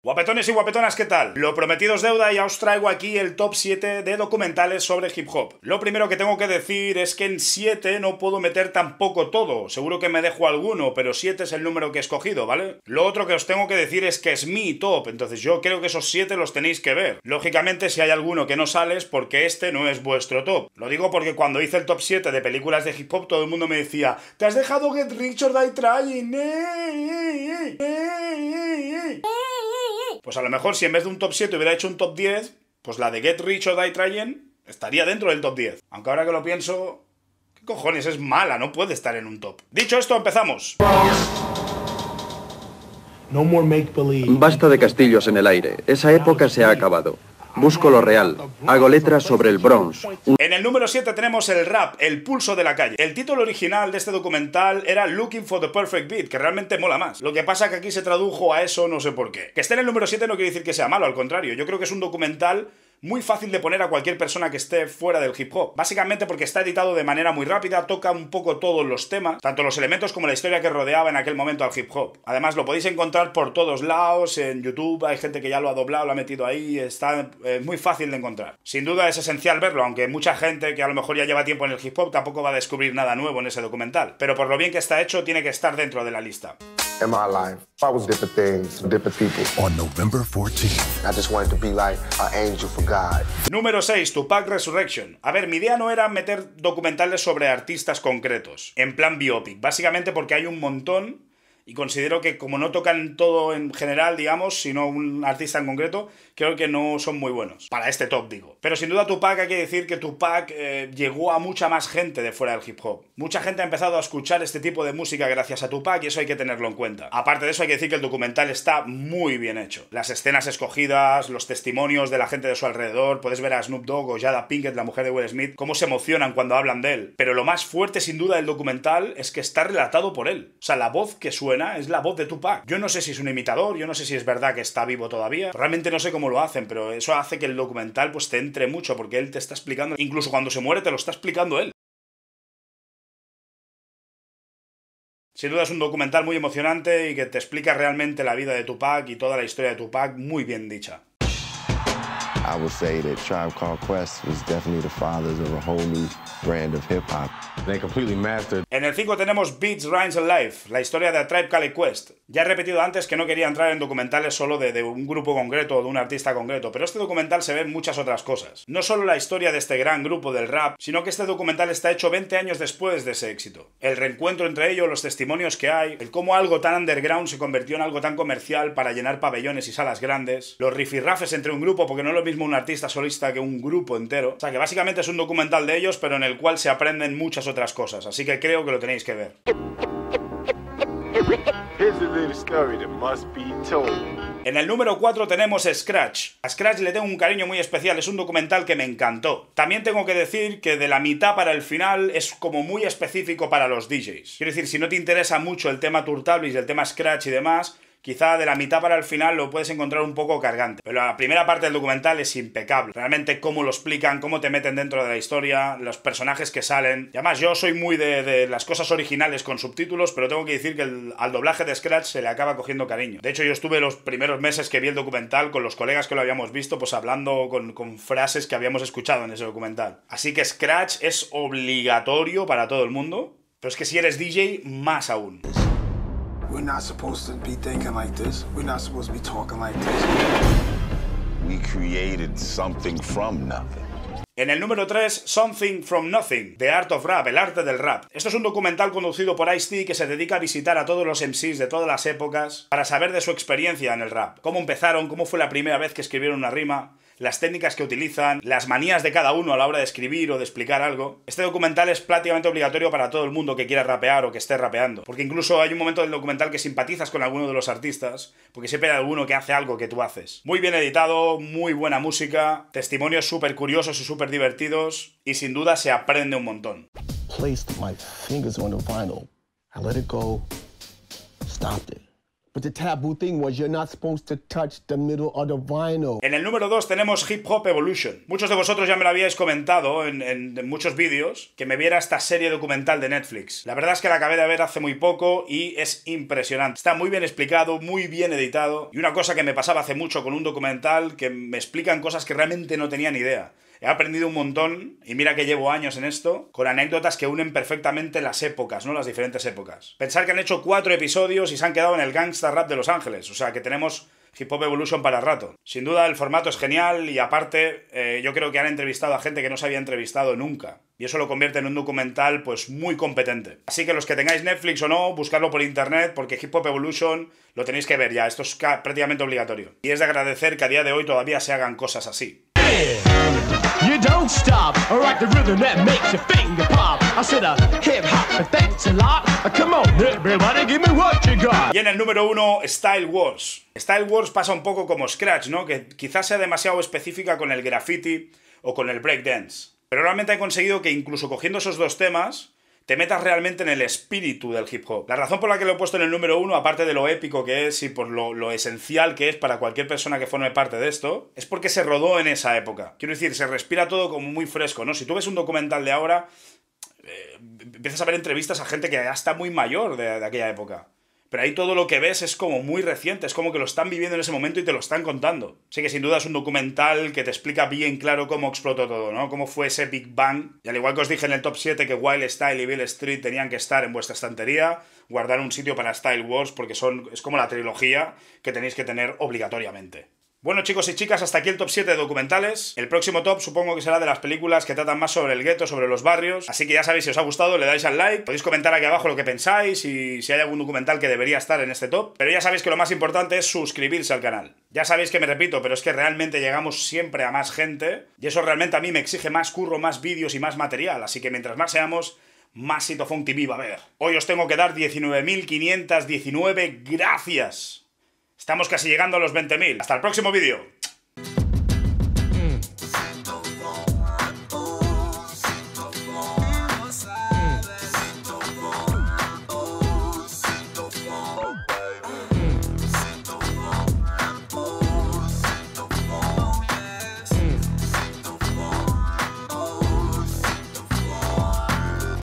Guapetones y guapetonas, ¿qué tal? Lo prometido es deuda y os traigo aquí el top 7 de documentales sobre hip hop. Lo primero que tengo que decir es que en 7 no puedo meter tampoco todo, seguro que me dejo alguno, pero 7 es el número que he escogido, ¿vale? Lo otro que os tengo que decir es que es mi top, entonces yo creo que esos 7 los tenéis que ver. Lógicamente si hay alguno que no sale es porque este no es vuestro top. Lo digo porque cuando hice el top 7 de películas de hip hop todo el mundo me decía, te has dejado Get Richard or Die eh, eh, eh, pues a lo mejor si en vez de un top 7 hubiera hecho un top 10, pues la de Get Rich or Die Trying estaría dentro del top 10. Aunque ahora que lo pienso, ¿qué cojones? Es mala, no puede estar en un top. Dicho esto, empezamos. Basta de castillos en el aire, esa época se ha acabado. Músculo real. Hago letras sobre el bronce. En el número 7 tenemos el rap, el pulso de la calle. El título original de este documental era Looking for the Perfect Beat, que realmente mola más. Lo que pasa es que aquí se tradujo a eso no sé por qué. Que esté en el número 7 no quiere decir que sea malo, al contrario. Yo creo que es un documental muy fácil de poner a cualquier persona que esté fuera del hip hop. Básicamente porque está editado de manera muy rápida, toca un poco todos los temas, tanto los elementos como la historia que rodeaba en aquel momento al hip hop. Además lo podéis encontrar por todos lados, en YouTube hay gente que ya lo ha doblado, lo ha metido ahí, está eh, muy fácil de encontrar. Sin duda es esencial verlo, aunque mucha gente que a lo mejor ya lleva tiempo en el hip hop tampoco va a descubrir nada nuevo en ese documental, pero por lo bien que está hecho tiene que estar dentro de la lista in my life. I was different things, different people. On November 14th. I just wanted to be like an angel for God. Número 6, Tupac Resurrection. A ver, mi idea no era meter documentales sobre artistas concretos, en plan biopic, básicamente porque hay un montón y considero que como no tocan todo en general, digamos, sino un artista en concreto, creo que no son muy buenos. Para este top, digo. Pero sin duda Tupac, hay que decir que Tupac eh, llegó a mucha más gente de fuera del hip hop. Mucha gente ha empezado a escuchar este tipo de música gracias a Tupac y eso hay que tenerlo en cuenta. Aparte de eso, hay que decir que el documental está muy bien hecho. Las escenas escogidas, los testimonios de la gente de su alrededor, puedes ver a Snoop Dogg o Jada Pinkett, la mujer de Will Smith, cómo se emocionan cuando hablan de él. Pero lo más fuerte, sin duda, del documental es que está relatado por él. O sea, la voz que suena es la voz de Tupac. Yo no sé si es un imitador, yo no sé si es verdad que está vivo todavía. Realmente no sé cómo lo hacen, pero eso hace que el documental pues te entre mucho porque él te está explicando, incluso cuando se muere te lo está explicando él. Sin duda es un documental muy emocionante y que te explica realmente la vida de Tupac y toda la historia de Tupac muy bien dicha. I would say that Tribe Called Quest was definitely the fathers of a whole new brand of hip hop. They completely mastered. En el 5 tenemos Beats Rhymes and Life, la historia de Tribe Called Quest. Ya he repetido antes que no quería entrar en documentales solo de, un grupo concreto o de un artista concreto, pero este documental se en muchas otras cosas. No solo la historia de este gran grupo del rap, sino que este documental está hecho 20 años después de ese éxito. El reencuentro entre ellos, los testimonios que hay, el cómo algo tan underground se convirtió en algo tan comercial para llenar pabellones y salas grandes, los rifirrafes entre un grupo, porque no es lo mismo un artista solista que un grupo entero. O sea que básicamente es un documental de ellos, pero en el cual se aprenden muchas otras cosas, así que creo que lo tenéis que ver. En el número 4 tenemos Scratch. A Scratch le tengo un cariño muy especial, es un documental que me encantó. También tengo que decir que de la mitad para el final es como muy específico para los DJs. Quiero decir, si no te interesa mucho el tema y el tema Scratch y demás, Quizá de la mitad para el final lo puedes encontrar un poco cargante, pero la primera parte del documental es impecable. Realmente cómo lo explican, cómo te meten dentro de la historia, los personajes que salen. Y además yo soy muy de, las cosas originales con subtítulos, pero tengo que decir que al doblaje de Scratch se le acaba cogiendo cariño. De hecho yo estuve los primeros meses que vi el documental con los colegas que lo habíamos visto, pues hablando con, con frases que habíamos escuchado en ese documental. Así que Scratch es obligatorio para todo el mundo, pero es que si eres DJ, más aún. We're not supposed to be thinking like this. We're not supposed to be talking like this. We created something from nothing. En el número 3, Something from Nothing, The Art of Rap, el arte del rap. Esto es un documental conducido por Ice-T que se dedica a visitar a todos los MCs de todas las épocas para saber de su experiencia en el rap. Cómo empezaron, cómo fue la primera vez que escribieron una rima, las técnicas que utilizan, las manías de cada uno a la hora de escribir o de explicar algo. Este documental es prácticamente obligatorio para todo el mundo que quiera rapear o que esté rapeando. Porque incluso hay un momento del documental que simpatizas con alguno de los artistas, porque siempre hay alguno que hace algo que tú haces. Muy bien editado, muy buena música, testimonios súper curiosos y súper divertidos, y sin duda se aprende un montón. I let it go. it. En el número 2 tenemos Hip Hop Evolution. Muchos de vosotros ya me lo habíais comentado en, muchos vídeos que me viera esta serie documental de Netflix. La verdad es que la acabé de ver hace muy poco y es impresionante. Está muy bien explicado, muy bien editado. Y una cosa que me pasaba hace mucho con un documental que me explican cosas que realmente no tenía ni idea. He aprendido un montón, y mira que llevo años en esto, con anécdotas que unen perfectamente las épocas, ¿no? Las diferentes épocas. Pensar que han hecho cuatro episodios y se han quedado en el gangsta rap de Los Ángeles, o sea que tenemos Hip Hop Evolution para rato. Sin duda el formato es genial y aparte eh, yo creo que han entrevistado a gente que no se había entrevistado nunca. Y eso lo convierte en un documental pues muy competente. Así que los que tengáis Netflix o no, buscarlo por internet porque Hip Hop Evolution lo tenéis que ver ya. Esto es prácticamente obligatorio. Y es de agradecer que a día de hoy todavía se hagan cosas así. Y en el número uno, Style Wars. Style Wars pasa un poco como Scratch, ¿no? Que quizás sea demasiado específica con el graffiti o con el breakdance. Pero realmente he conseguido que incluso cogiendo esos dos temas, te metas realmente en el espíritu del hip hop. La razón por la que lo he puesto en el número uno, aparte de lo épico que es y por lo, esencial que es para cualquier persona que forme parte de esto, es porque se rodó en esa época. Quiero decir, se respira todo como muy fresco, ¿no? Si tú ves un documental de ahora, eh, empiezas a ver entrevistas a gente que ya está muy mayor de aquella época. Pero ahí todo lo que ves es como muy reciente, es como que lo están viviendo en ese momento y te lo están contando. Así que sin duda es un documental que te explica bien claro cómo explotó todo, ¿no? Cómo fue ese Big Bang. Y al igual que os dije en el top 7 que Wild Style y Bill Street tenían que estar en vuestra estantería, guardar un sitio para Style Wars porque son, es como la trilogía que tenéis que tener obligatoriamente. Bueno chicos y chicas, hasta aquí el top 7 de documentales. El próximo top supongo que será de las películas que tratan más sobre el gueto, sobre los barrios. Así que ya sabéis, si os ha gustado le dais al like, podéis comentar aquí abajo lo que pensáis y si hay algún documental que debería estar en este top. Pero ya sabéis que lo más importante es suscribirse al canal. Ya sabéis que me repito, pero es que realmente llegamos siempre a más gente y eso realmente a mí me exige más curro, más vídeos y más material. Así que mientras más seamos, más Sitofunk TV va a haber. Hoy os tengo que dar 19.519 gracias Estamos casi llegando a los 20.000. Hasta el próximo vídeo.